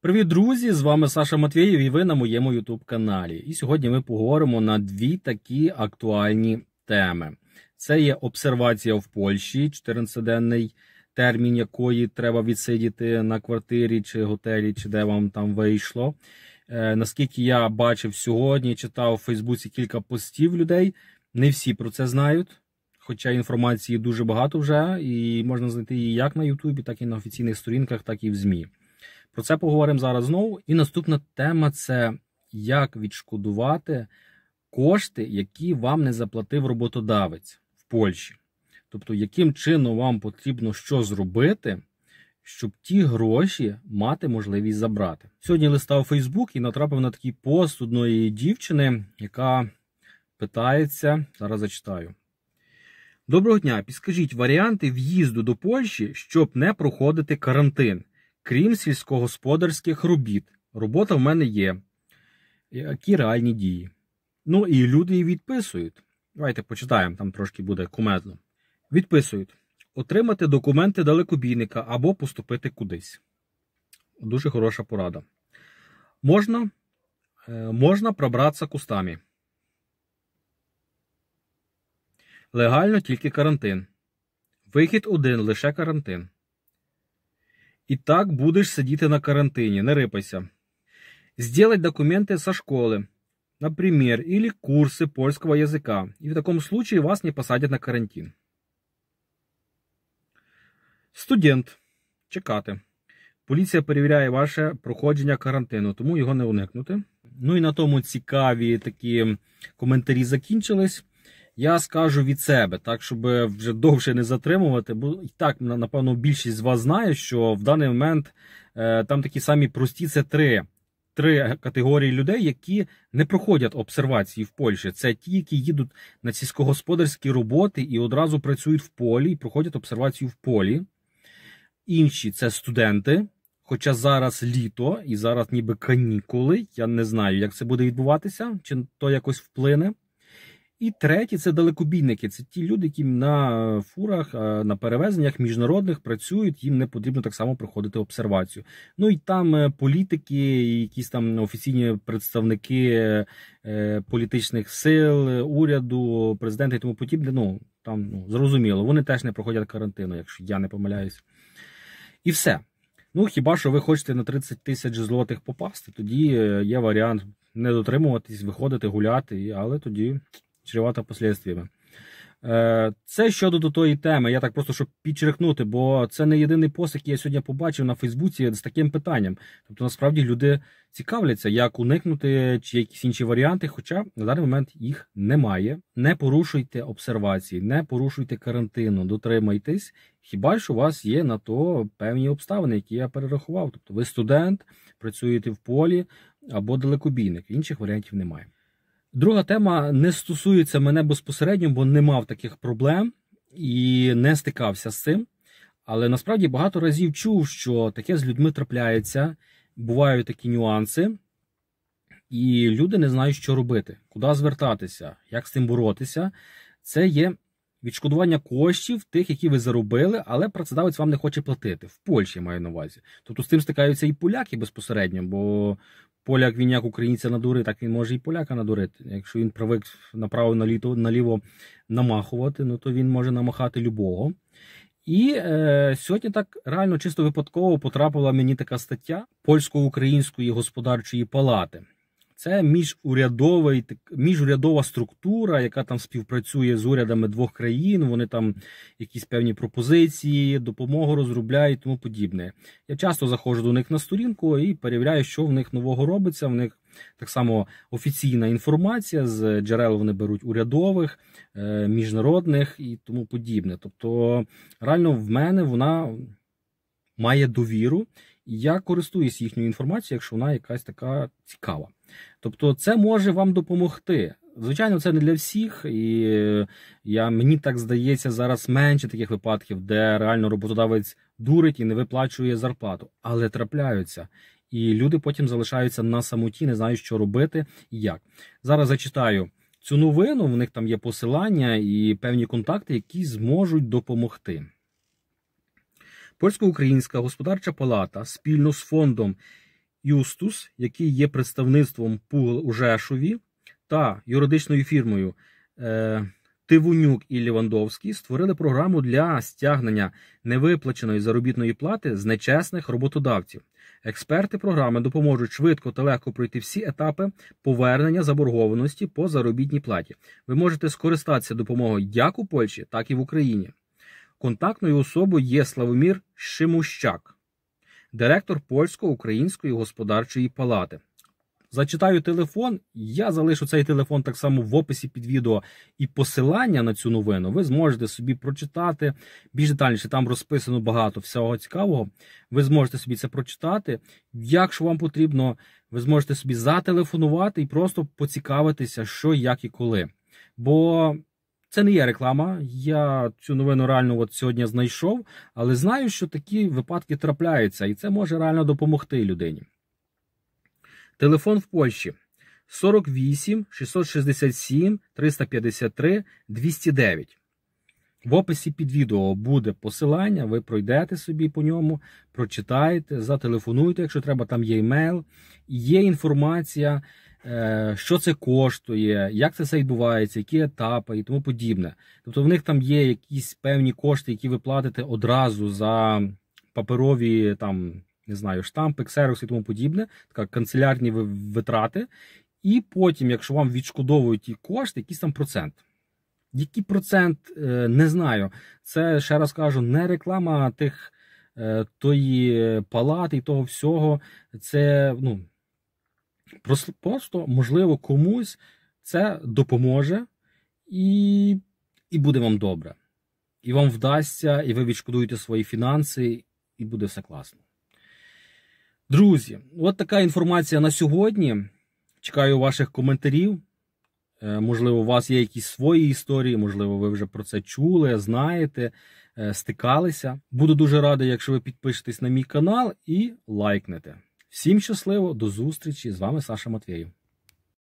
Привіт, друзі! З вами Саша Матвієв і ви на моєму youtube каналі. І сьогодні ми поговоримо на дві такі актуальні теми: це є обсервація в Польщі, 14-денний термін, якої треба відсидіти на квартирі чи готелі, чи де вам там вийшло. Е, наскільки я бачив сьогодні, читав у Фейсбуці кілька постів людей. Не всі про це знають. Хоча інформації дуже багато вже, і можна знайти її як на Ютубі, так і на офіційних сторінках, так і в ЗМІ. Про це поговоримо зараз знову. І наступна тема це як відшкодувати кошти, які вам не заплатив роботодавець в Польщі. Тобто, яким чином вам потрібно що зробити, щоб ті гроші мати можливість забрати. Сьогодні листав Фейсбук і натрапив на такий пост одної дівчини, яка питається, зараз зачитаю. Доброго дня, підскажіть варіанти в'їзду до Польщі, щоб не проходити карантин крім сільськогосподарських робіт. Робота в мене є, які реальні дії. Ну і люди її відписують. Давайте почитаємо, там трошки буде кумедно. Відписують: отримати документи далекобійника або поступити кудись. Дуже хороша порада. Можна е, можна пробратися кустами. Легально тільки карантин. Вихід один лише карантин. І так будеш сидіти на карантині. не рипайся. Сделать документи зі школи, наприклад, или курси польського язика, і в такому случае вас не посадять на карантин. Студент. Чекати. Поліція перевіряє ваше проходження карантину, тому його не уникнути. Ну і на тому цікаві такі коментарі закінчились. Я скажу від себе, так щоб вже довше не затримувати, бо і так напевно більшість з вас знає, що в даний момент е, там такі самі прості це три три категорії людей, які не проходять обсервації в Польщі. Це ті, які їдуть на сільськогосподарські роботи і одразу працюють в полі, і проходять обсервацію в полі. Інші це студенти. Хоча зараз літо і зараз ніби канікули. Я не знаю, як це буде відбуватися, чи то якось вплине. І третє це далекобійники. Це ті люди, які на фурах, е, на перевезеннях міжнародних працюють, їм не потрібно так само проходити обсервацію. Ну і там е, політики, якісь там офіційні представники е, політичних сил, уряду, президенти, і тому подібне. Ну там ну, зрозуміло, вони теж не проходять карантину, якщо я не помиляюсь. І все. Ну хіба що ви хочете на 30 тисяч злотих попасти? Тоді є варіант не дотримуватись, виходити, гуляти, але тоді чревата последствиями. Е, це щодо до тої теми, я так просто щоб підчеркнути, бо це не єдиний пост, який я сьогодні побачив на Фейсбуці з таким питанням. Тобто, насправді люди цікавляться, як уникнути чи якісь інші варіанти, хоча на даний момент їх немає. Не порушуйте обсервації, не порушуйте карантину, дотримайтесь. Хіба що у вас є на то певні обставини, які я перерахував? Тобто, ви студент, працюєте в полі або далекобійник. Інших варіантів немає. Друга тема не стосується мене безпосередньо, бо не мав таких проблем і не стикався з цим. Але насправді багато разів чув, що таке з людьми трапляється, бувають такі нюанси, і люди не знають, що робити, куди звертатися, як з цим боротися. Це є відшкодування коштів тих, які ви заробили, але працедавець вам не хоче платити. В Польщі маю на увазі. Тобто з цим стикаються і поляки безпосередньо, бо поляк він як українця надурив, так він може і поляка надурити. Якщо він привик направо наліто, наліво намахувати, ну то він може намахати любого. І е, сьогодні так реально чисто випадково потрапила мені така стаття польсько-української господарчої палати. Це міжурядовий, міжурядова структура, яка там співпрацює з урядами двох країн. Вони там якісь певні пропозиції, допомогу розробляють, і тому подібне. Я часто заходжу до них на сторінку і перевіряю, що в них нового робиться. В них так само офіційна інформація з джерел вони беруть урядових, е, міжнародних і тому подібне. Тобто, реально в мене вона має довіру я користуюсь їхньою інформацією, якщо вона якась така цікава. Тобто, це може вам допомогти. Звичайно, це не для всіх, і е, я, мені так здається, зараз менше таких випадків, де реально роботодавець дурить і не виплачує зарплату, але трапляються. І люди потім залишаються на самоті, не знають, що робити і як. Зараз зачитаю цю новину. В них там є посилання і певні контакти, які зможуть допомогти. Польсько-Українська господарча палата спільно з фондом Юстус, який є представництвом ПУЛ у Жешові, та юридичною фірмою е, Тивунюк і Лівандовський створили програму для стягнення невиплаченої заробітної плати з нечесних роботодавців. Експерти програми допоможуть швидко та легко пройти всі етапи повернення заборгованості по заробітній платі. Ви можете скористатися допомогою як у Польщі, так і в Україні. Контактною особою є Славомір Шимущак, директор Польсько-Української господарчої палати. Зачитаю телефон. Я залишу цей телефон так само в описі під відео і посилання на цю новину. Ви зможете собі прочитати більш детальніше. Там розписано багато всього цікавого. Ви зможете собі це прочитати. Якщо вам потрібно, ви зможете собі зателефонувати і просто поцікавитися, що, як і коли. Бо це не є реклама. Я цю новину реально от сьогодні знайшов, але знаю, що такі випадки трапляються, і це може реально допомогти людині. Телефон в Польщі 48 667 353 209. В описі під відео буде посилання, ви пройдете собі по ньому, прочитаєте, зателефонуйте, якщо треба, там є емейл, є інформація. Е, що це коштує, як це все відбувається, які етапи і тому подібне. Тобто в них там є якісь певні кошти, які ви платите одразу за паперові там, не знаю, штампи, ксерокс і тому подібне, така канцелярні витрати. І потім, якщо вам відшкодовують ті кошти, якийсь там процент. Який процент, е, не знаю. Це ще раз кажу, не реклама тих е, тої палати і того всього. Це, ну. Просто, можливо, комусь це допоможе і, і буде вам добре. І вам вдасться, і ви відшкодуєте свої фінанси, і буде все класно. Друзі, от така інформація на сьогодні. Чекаю ваших коментарів. Е, можливо, у вас є якісь свої історії, можливо, ви вже про це чули, знаєте, е, стикалися. Буду дуже радий, якщо ви підпишетесь на мій канал і лайкнете. Всім щасливо, до зустрічі з вами Саша Матвєєв.